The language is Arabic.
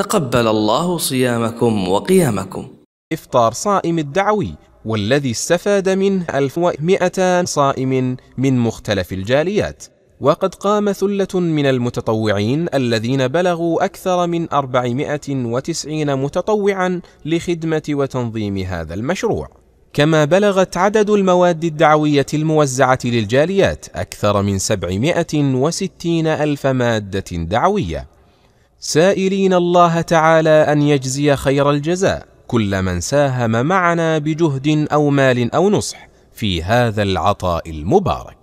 تقبل الله صيامكم وقيامكم إفطار صائم الدعوي والذي استفاد منه 1200 صائم من مختلف الجاليات وقد قام ثلة من المتطوعين الذين بلغوا أكثر من 490 متطوعا لخدمة وتنظيم هذا المشروع كما بلغت عدد المواد الدعوية الموزعة للجاليات أكثر من وستين ألف مادة دعوية سائلين الله تعالى أن يجزي خير الجزاء كل من ساهم معنا بجهد أو مال أو نصح في هذا العطاء المبارك